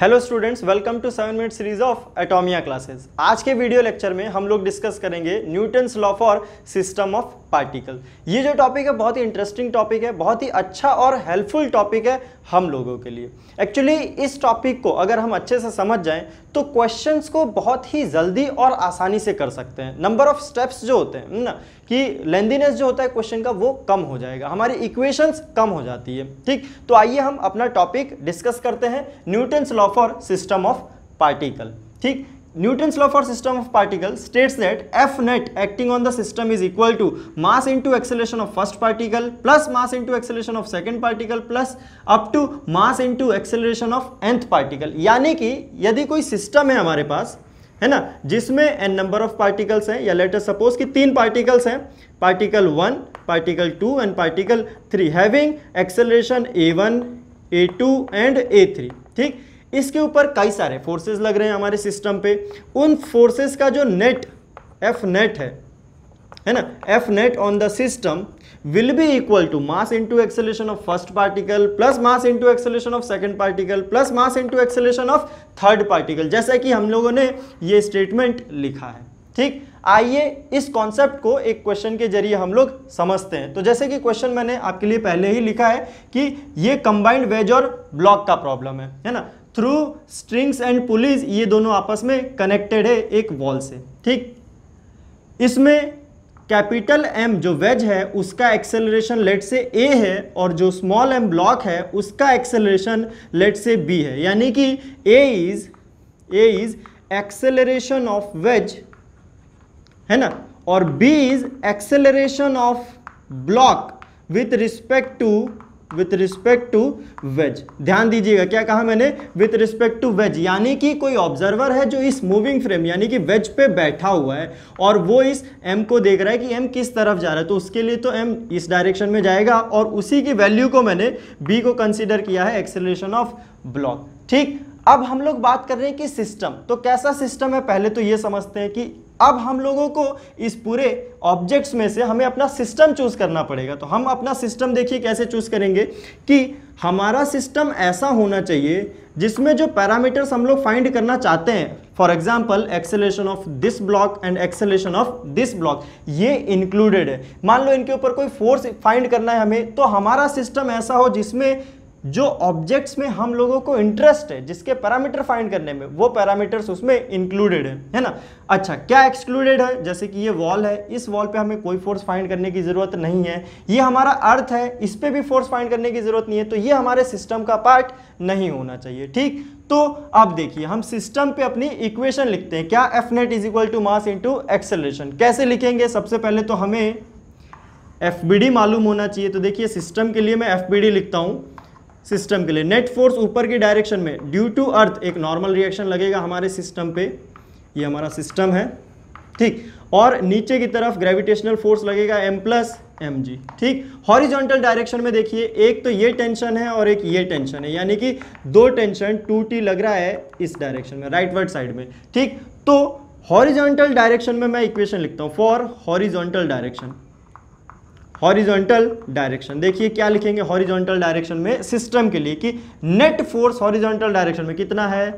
hello students welcome to seven minute series of Atomia classes आज के video lecture में हम लोग डिस्कस करेंगे Newton's law for system of particle ये जो टॉपिक है बहुत ही इंटरेस्टिंग टॉपिक है बहुत ही अच्छा और हेल्पफुल टॉपिक है हम लोगों के लिए एक्चुअली इस टॉपिक को अगर हम अच्छे से समझ जाएं तो क्वेश्चंस को बहुत ही जल्दी और आसानी से कर सकते हैं नंबर ऑफ स्टेप्स जो होते हैं ना कि लेंदीनेस जो होता है क्वेश्चन का वो कम हो जाएगा हमारी इक्वेशंस कम हो जाती है ठीक तो आइए हम अपना टॉपिक डिस्कस करते हैं Newton's law for system of particle ठीक Newton's law for system of particles states that F net acting on the system is equal to mass into acceleration of first particle plus mass into acceleration of second particle plus up to mass into acceleration of nth particle यानी कि यदि कोई system है हमारे पास है ना जिसमें n number of particles हैं या लेटर सपोज कि तीन पार्टिकल्स हैं particle one particle two and particle three having acceleration A one A two and A three ठीक इसके ऊपर कई सारे फोर्सेस लग रहे हैं हमारे सिस्टम पे उन फोर्सेस का जो नेट एफ नेट है है ना F net on the system will be equal to mass into acceleration of first particle plus mass into acceleration of second particle plus mass into acceleration of third particle जैसा कि हम लोगों ने ये statement लिखा है ठीक आइए इस कॉन्सेप्ट को एक क्वेश्चन के जरिए हम लोग समझते हैं तो जैसे कि क्वेश्चन मैंने आपके लिए पहले ही लिखा है कि ये कंबाइंड वेज और ब्लॉक का प्रॉब्लम है है ना थ्रू स्ट्रिंग्स एंड पुलिस ये दोनों आपस में कनेक्टेड है एक वॉल से ठीक इसमें कैपिटल एम जो वेज है उसका एक्सेलरेशन लेट से ए है और जो स्मॉल एम ब्लॉक है उसका एक्सेलरेशन लेट से बी है यानी कि A is A is acceleration of wedge है ना और B is acceleration of block with respect to with respect to wedge ध्यान दीजिएगा क्या कहा मैंने विथ रिस्पेक्ट टू वेज यानी कि कोई ऑब्जर्वर है जो इस मूविंग फ्रेम यानी कि वेज पे बैठा हुआ है और वो इस एम को देख रहा है कि एम किस तरफ जा रहा है तो उसके लिए तो एम इस डायरेक्शन में जाएगा और उसी की वैल्यू को मैंने बी को कंसिडर किया है एक्सेलरेशन ऑफ ब्लॉक ठीक अब हम लोग बात कर रहे हैं कि सिस्टम तो कैसा सिस्टम है पहले तो ये समझते हैं कि अब हम लोगों को इस पूरे ऑब्जेक्ट्स में से हमें अपना सिस्टम चूज करना पड़ेगा तो हम अपना सिस्टम देखिए कैसे चूज करेंगे कि हमारा सिस्टम ऐसा होना चाहिए जिसमें जो पैरामीटर्स हम लोग फाइंड करना चाहते हैं for example acceleration of this block and acceleration of this block ये इंक्लूडेड है मान लो इनके ऊपर कोई फोर्स फाइंड करना है हमें तो हमारा सिस्टम ऐसा हो जिसमें जो ऑब्जेक्ट्स में हम लोगों को इंटरेस्ट है जिसके पैरामीटर फाइंड करने में वो पैरामीटर्स उसमें इंक्लूडेड है है ना अच्छा क्या एक्सक्लूडेड है जैसे कि ये वॉल है इस वॉल पे हमें कोई फोर्स फाइंड करने की ज़रूरत नहीं है ये हमारा अर्थ है इस पर भी फोर्स फाइंड करने की ज़रूरत नहीं है तो ये हमारे सिस्टम का पार्ट नहीं होना चाहिए ठीक तो अब देखिए हम सिस्टम पे अपनी इक्वेशन लिखते हैं क्या F net is equal to mass into acceleration कैसे लिखेंगे सबसे पहले तो हमें एफ मालूम होना चाहिए तो देखिए सिस्टम के लिए मैं एफ लिखता हूँ सिस्टम के लिए नेट फोर्स ऊपर की डायरेक्शन में ड्यू टू अर्थ एक नॉर्मल रिएक्शन लगेगा हमारे सिस्टम पे ये हमारा सिस्टम है ठीक और नीचे की तरफ ग्रेविटेशनल फोर्स लगेगा एम प्लस एम जी ठीक हॉरिजॉन्टल डायरेक्शन में देखिए एक तो ये टेंशन है और एक ये टेंशन है यानी कि दो टेंशन टू टी लग रहा है इस डायरेक्शन में राइट वर्ड साइड में ठीक तो हॉरिजॉन्टल डायरेक्शन में मैं इक्वेशन लिखता हूँ for horizontal direction horizontal direction देखिए क्या लिखेंगे हॉरिजॉन्टल डायरेक्शन में सिस्टम के लिए कि नेट फोर्स हॉरिजॉन्टल डायरेक्शन में कितना है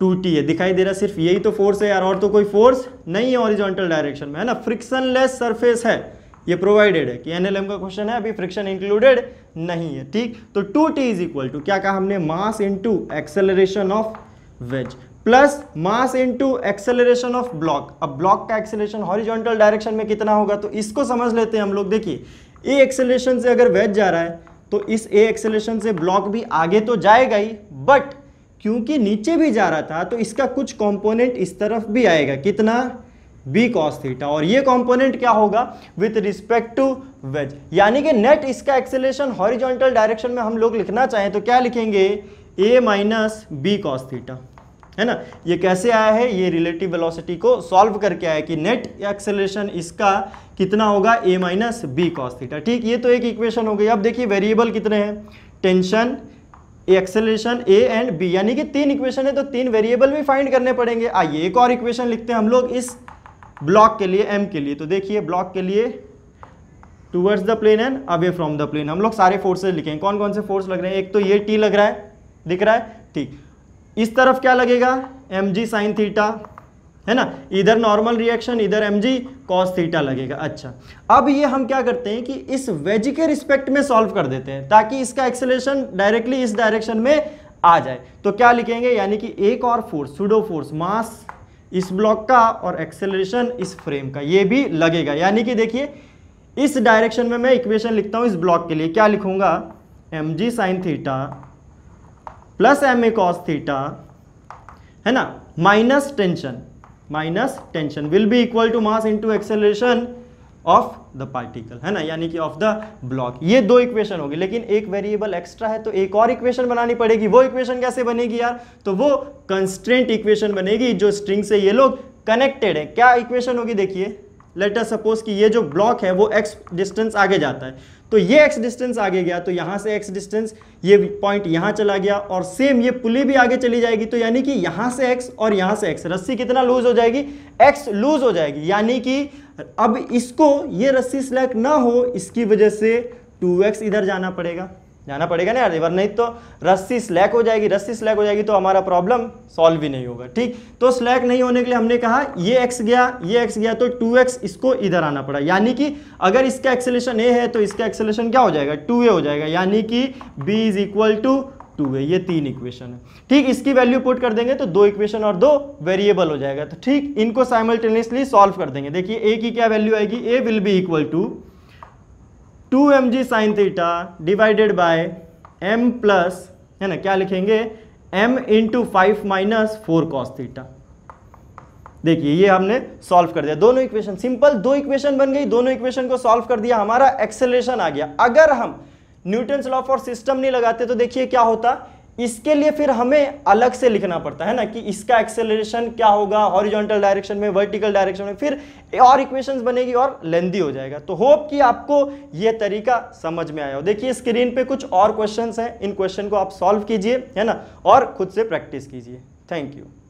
टू टी है दिखाई दे रहा सिर्फ यही तो फोर्स है यार और तो कोई फोर्स नहीं है हॉरिजॉन्टल डायरेक्शन में है ना फ्रिक्शनलेस सरफेस है ये प्रोवाइडेड है कि एनएलएम का क्वेश्चन है अभी फ्रिक्शन इंक्लूडेड नहीं है ठीक तो two T is equal to क्या कहा हमने mass into acceleration of wedge plus mass into acceleration of block अब ब्लॉक का एक्सेलरेशन हॉरिजॉन्टल डायरेक्शन में कितना होगा तो इसको समझ लेते हैं हम लोग देखिए ए एक्सेलरेशन से अगर वेज जा रहा है तो इस ए एक्सेलरेशन से ब्लॉक भी आगे तो जाएगा ही बट क्योंकि नीचे भी जा रहा था तो इसका कुछ कॉम्पोनेंट इस तरफ भी आएगा कितना बी कॉस थीटा और ये कॉम्पोनेंट क्या होगा विथ रिस्पेक्ट टू वेज यानी कि नेट इसका एक्सेलेशन हॉरिजॉन्टल डायरेक्शन में हम लोग लिखना चाहें तो क्या लिखेंगे A minus B cos theta है ना ये कैसे आया है ये रिलेटिव वेलोसिटी को सॉल्व करके आया कि नेट एक्सेलेशन इसका कितना होगा A minus B cos theta ठीक ये तो एक इक्वेशन हो गई अब देखिए वेरिएबल कितने हैं tension acceleration A and B यानी कि तीन इक्वेशन है तो तीन वेरिएबल भी फाइंड करने पड़ेंगे आइए एक और इक्वेशन लिखते हैं हम लोग इस ब्लॉक के लिए एम के लिए तो देखिए ब्लॉक के लिए towards the plane and away from the plane हम लोग सारे फोर्सेज हैं कौन कौन से फोर्स लग रहे हैं एक तो ये टी लग रहा है दिख रहा है ठीक इस तरफ क्या लगेगा एम जी साइन थीटा है ना इधर नॉर्मल रिएक्शन इधर एम जी कॉस थीटा लगेगा अच्छा अब ये हम क्या करते हैं कि इस वेज के रिस्पेक्ट में सॉल्व कर देते हैं ताकि इसका एक्सेलेशन डायरेक्टली इस डायरेक्शन में आ जाए तो क्या लिखेंगे यानी कि एक और फोर्स सुडो फोर्स मास इस ब्लॉक का और एक्सेलरेशन इस फ्रेम का ये भी लगेगा यानी कि देखिए इस डायरेक्शन में मैं इक्वेशन लिखता हूं इस ब्लॉक के लिए क्या लिखूंगा M G sine theta plus M A cos theta है ना minus tension minus tension will be equal to mass into acceleration of the particle है ना यानी कि ऑफ द ब्लॉक ये दो इक्वेशन होगी लेकिन एक वेरिएबल एक्स्ट्रा है तो एक और इक्वेशन बनानी पड़ेगी वो इक्वेशन कैसे बनेगी यार तो वो कंस्टेंट इक्वेशन बनेगी जो स्ट्रिंग से ये लोग कनेक्टेड है क्या इक्वेशन होगी देखिए लेटर सपोज कि ये जो ब्लॉक है वो एक्स डिस्टेंस आगे जाता है तो ये एक्स डिस्टेंस आगे गया तो यहां से एक्स डिस्टेंस ये पॉइंट यहां चला गया और सेम ये पुली भी आगे चली जाएगी तो यानी कि यहां से एक्स और यहां से एक्स रस्सी कितना लूज हो जाएगी एक्स लूज हो जाएगी यानी कि अब इसको ये रस्सी सिलेक्ट ना हो इसकी वजह से 2x इधर जाना पड़ेगा जाना पड़ेगा ना यार नहीं तो रस्सी स्लैक हो जाएगी रस्सी स्लैक हो जाएगी तो हमारा प्रॉब्लम सॉल्व भी नहीं होगा ठीक तो स्लैक नहीं होने के लिए हमने कहा ये एक्स गया ये एक्स गया तो टू एक्स इसको इधर आना पड़ा यानी कि अगर इसका एक्सेलेशन ए है तो इसका एक्सेलेशन क्या हो जाएगा टू ए हो जाएगा यानी कि B is equal to two A ये तीन इक्वेशन है ठीक इसकी वैल्यू पुट कर देंगे तो दो इक्वेशन और दो वेरिएबल हो जाएगा तो ठीक इनको साइमल्टेनियसली सॉल्व कर देंगे देखिए ए की क्या वैल्यू आएगी A will be equal to two M G sine theta divided by M plus है ना क्या लिखेंगे M into five minus four cos theta देखिए ये हमने सॉल्व कर दिया दोनों इक्वेशन सिंपल दो इक्वेशन बन गई दोनों इक्वेशन को सॉल्व कर दिया हमारा एक्सेलरेशन आ गया अगर हम न्यूटन लॉ फॉर सिस्टम नहीं लगाते तो देखिए क्या होता इसके लिए फिर हमें अलग से लिखना पड़ता है ना कि इसका एक्सेलरेशन क्या होगा हॉरिजॉन्टल डायरेक्शन में वर्टिकल डायरेक्शन में फिर और इक्वेशंस बनेगी और लेंदी हो जाएगा तो होप कि आपको यह तरीका समझ में आया हो देखिए स्क्रीन पे कुछ और क्वेश्चंस हैं इन क्वेश्चन को आप सॉल्व कीजिए है ना और खुद से प्रैक्टिस कीजिए थैंक यू